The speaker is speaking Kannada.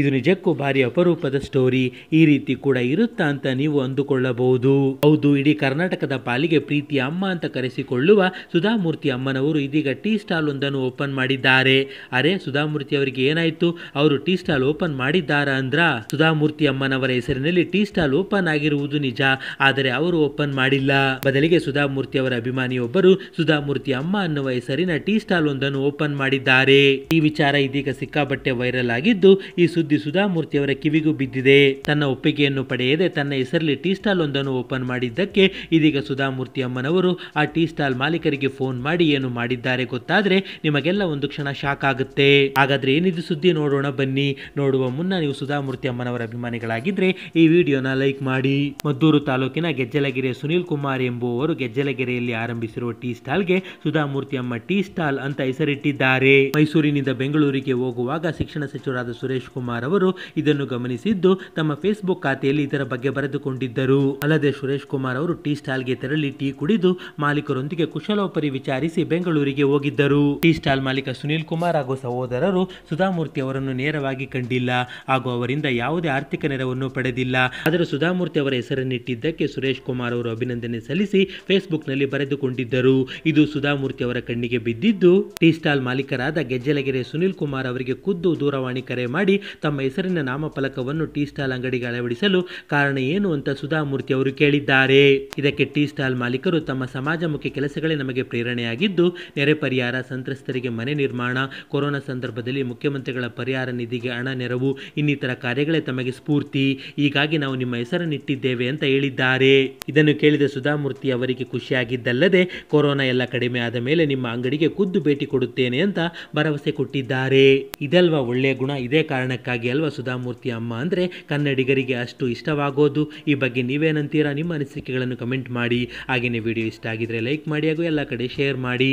ಇದು ನಿಜಕ್ಕೂ ಭಾರಿ ಅಪರೂಪದ ಸ್ಟೋರಿ ಈ ರೀತಿ ಕೂಡ ಇರುತ್ತಾ ಅಂತ ನೀವು ಅಂದುಕೊಳ್ಳಬಹುದು ಹೌದು ಇಡೀ ಕರ್ನಾಟಕದ ಪಾಲಿಗೆ ಪ್ರೀತಿ ಅಮ್ಮ ಅಂತ ಕರೆಸಿಕೊಳ್ಳುವ ಸುಧಾಮೂರ್ತಿ ಅಮ್ಮನವರು ಇದೀಗ ಟೀ ಸ್ಟಾಲ್ ಒಂದನ್ನು ಓಪನ್ ಮಾಡಿದ್ದಾರೆ ಅರೆ ಸುಧಾಮೂರ್ತಿ ಅವರಿಗೆ ಏನಾಯ್ತು ಅವರು ಟೀ ಸ್ಟಾಲ್ ಓಪನ್ ಮಾಡಿದ್ದಾರೆ ಅಂದ್ರ ಸುಧಾಮೂರ್ತಿ ಅಮ್ಮನವರ ಹೆಸರಿನಲ್ಲಿ ಟೀ ಸ್ಟಾಲ್ ಓಪನ್ ಆಗಿರುವುದು ನಿಜ ಆದರೆ ಅವರು ಓಪನ್ ಮಾಡಿಲ್ಲ ಬದಲಿಗೆ ಸುಧಾಮೂರ್ತಿ ಅವರ ಅಭಿಮಾನಿಯೊಬ್ಬರು ಸುಧಾಮೂರ್ತಿ ಅಮ್ಮ ಅನ್ನುವ ಹೆಸರಿನ ಟೀ ಸ್ಟಾಲ್ ಒಂದನ್ನು ಓಪನ್ ಮಾಡಿದ್ದಾರೆ ಈ ವಿಚಾರ ಇದೀಗ ಸಿಕ್ಕಾಬಟ್ಟೆ ವೈರಲ್ ಆಗಿದ್ದು ಈ ಸುದ್ದಿ ಸುಧಾಮೂರ್ತಿಯವರ ಕಿವಿಗೂ ಬಿದ್ದಿದೆ ತನ್ನ ಒಪ್ಪಿಗೆಯನ್ನು ಪಡೆಯದೆ ತನ್ನ ಹೆಸರಲ್ಲಿ ಟೀ ಸ್ಟಾಲ್ ಒಂದನ್ನು ಓಪನ್ ಮಾಡಿದ್ದಕ್ಕೆ ಇದೀಗ ಸುಧಾಮೂರ್ತಿ ಅಮ್ಮನವರು ಆ ಟೀ ಸ್ಟಾಲ್ ಮಾಲೀಕರಿಗೆ ಫೋನ್ ಮಾಡಿ ಏನು ಮಾಡಿದ್ದಾರೆ ಗೊತ್ತಾದ್ರೆ ನಿಮಗೆಲ್ಲ ಒಂದು ಕ್ಷಣ ಶಾಕ್ ಆಗುತ್ತೆ ಹಾಗಾದ್ರೆ ಏನಿದು ಸುದ್ದಿ ನೋಡೋಣ ಬನ್ನಿ ನೋಡುವ ಮುನ್ನ ನೀವು ಸುಧಾಮೂರ್ತಿ ಅಮ್ಮನವರ ಅಭಿಮಾನಿಗಳಾಗಿದ್ರೆ ಈ ವಿಡಿಯೋನ ಲೈಕ್ ಮಾಡಿ ಮದ್ದೂರು ತಾಲೂಕಿನ ಗೆಜ್ಜಲಗೆರೆ ಸುನೀಲ್ ಕುಮಾರ್ ಎಂಬುವವರು ಗೆಜ್ಜಲಗೆರೆಯಲ್ಲಿ ಆರಂಭಿಸಿರುವ ಟೀ ಸ್ಟಾಲ್ಗೆ ಸುಧಾಮೂರ್ತಿ ಅಮ್ಮ ಟೀ ಸ್ಟಾಲ್ ಅಂತ ಹೆಸರಿಟ್ಟಿದ್ದಾರೆ ಮೈಸೂರಿನಿಂದ ಬೆಂಗಳೂರಿಗೆ ಹೋಗುವಾಗ ಶಿಕ್ಷಣ ಸಚಿವರಾದ ಸುರೇಶ್ ಕುಮಾರ್ ಕುಮಾರ್ ಅವರು ಇದನ್ನು ಗಮನಿಸಿದ್ದು ತಮ್ಮ ಫೇಸ್ಬುಕ್ ಖಾತೆಯಲ್ಲಿ ಇದರ ಬಗ್ಗೆ ಬರೆದುಕೊಂಡಿದ್ದರು ಅಲ್ಲದೆ ಸುರೇಶ್ ಕುಮಾರ್ ಅವರು ಟೀ ಸ್ಟಾಲ್ಗೆ ತೆರಳಿ ಟೀ ಕುಡಿದು ಮಾಲೀಕರೊಂದಿಗೆ ಕುಶಲೋಪರಿ ವಿಚಾರಿಸಿ ಬೆಂಗಳೂರಿಗೆ ಹೋಗಿದ್ದರು ಟೀ ಸ್ಟಾಲ್ ಮಾಲೀಕ ಸುನೀಲ್ ಕುಮಾರ್ ಹಾಗೂ ಸಹೋದರರು ಸುಧಾಮೂರ್ತಿ ಅವರನ್ನು ನೇರವಾಗಿ ಕಂಡಿಲ್ಲ ಹಾಗೂ ಅವರಿಂದ ಯಾವುದೇ ಆರ್ಥಿಕ ನೆರವನ್ನು ಪಡೆದಿಲ್ಲ ಆದರೆ ಸುಧಾಮೂರ್ತಿ ಅವರ ಹೆಸರನ್ನಿಟ್ಟಿದ್ದಕ್ಕೆ ಸುರೇಶ್ ಕುಮಾರ್ ಅವರು ಅಭಿನಂದನೆ ಸಲ್ಲಿಸಿ ನಲ್ಲಿ ಬರೆದುಕೊಂಡಿದ್ದರು ಇದು ಸುಧಾಮೂರ್ತಿ ಅವರ ಕಣ್ಣಿಗೆ ಬಿದ್ದಿದ್ದು ಟೀ ಸ್ಟಾಲ್ ಮಾಲೀಕರಾದ ಗೆಜ್ಜಲಗೆರೆ ಸುನೀಲ್ ಕುಮಾರ್ ಅವರಿಗೆ ಖುದ್ದು ದೂರವಾಣಿ ಕರೆ ಮಾಡಿ ತಮ್ಮ ಹೆಸರಿನ ನಾಮಫಲಕವನ್ನು ಟೀ ಸ್ಟಾಲ್ ಅಂಗಡಿಗೆ ಅಳವಡಿಸಲು ಕಾರಣ ಏನು ಅಂತ ಸುಧಾಮೂರ್ತಿ ಅವರು ಕೇಳಿದ್ದಾರೆ ಇದಕ್ಕೆ ಟೀ ಸ್ಟಾಲ್ ಮಾಲೀಕರು ತಮ್ಮ ಸಮಾಜಮುಖಿ ಕೆಲಸಗಳೇ ನಮಗೆ ಪ್ರೇರಣೆಯಾಗಿದ್ದು ನೆರೆ ಪರಿಹಾರ ಸಂತ್ರಸ್ತರಿಗೆ ಮನೆ ನಿರ್ಮಾಣ ಕೊರೋನಾ ಸಂದರ್ಭದಲ್ಲಿ ಮುಖ್ಯಮಂತ್ರಿಗಳ ಪರಿಹಾರ ನಿಧಿಗೆ ಹಣ ನೆರವು ಇನ್ನಿತರ ಕಾರ್ಯಗಳೇ ತಮಗೆ ಸ್ಫೂರ್ತಿ ಹೀಗಾಗಿ ನಾವು ನಿಮ್ಮ ಹೆಸರನ್ನಿಟ್ಟಿದ್ದೇವೆ ಅಂತ ಹೇಳಿದ್ದಾರೆ ಇದನ್ನು ಕೇಳಿದ ಸುಧಾಮೂರ್ತಿ ಅವರಿಗೆ ಖುಷಿಯಾಗಿದ್ದಲ್ಲದೆ ಕೊರೋನಾ ಎಲ್ಲ ಕಡಿಮೆ ಆದ ಮೇಲೆ ನಿಮ್ಮ ಅಂಗಡಿಗೆ ಖುದ್ದು ಭೇಟಿ ಕೊಡುತ್ತೇನೆ ಅಂತ ಭರವಸೆ ಕೊಟ್ಟಿದ್ದಾರೆ ಇದಲ್ವಾ ಒಳ್ಳೆಯ ಗುಣ ಇದೇ ಕಾರಣಕ್ಕೆ ಅದಕ್ಕಾಗಿ ಅಲ್ವಾ ಸುಧಾಮೂರ್ತಿ ಅಮ್ಮ ಅಂದರೆ ಕನ್ನಡಿಗರಿಗೆ ಅಷ್ಟು ಇಷ್ಟವಾಗೋದು ಈ ಬಗ್ಗೆ ನೀವೇನಂತೀರಾ ನಿಮ್ಮ ಅನಿಸಿಕೆಗಳನ್ನು ಕಮೆಂಟ್ ಮಾಡಿ ಹಾಗೆಯೇ ವಿಡಿಯೋ ಇಷ್ಟ ಆಗಿದ್ರೆ ಲೈಕ್ ಮಾಡಿ ಹಾಗೂ ಎಲ್ಲ ಕಡೆ ಶೇರ್ ಮಾಡಿ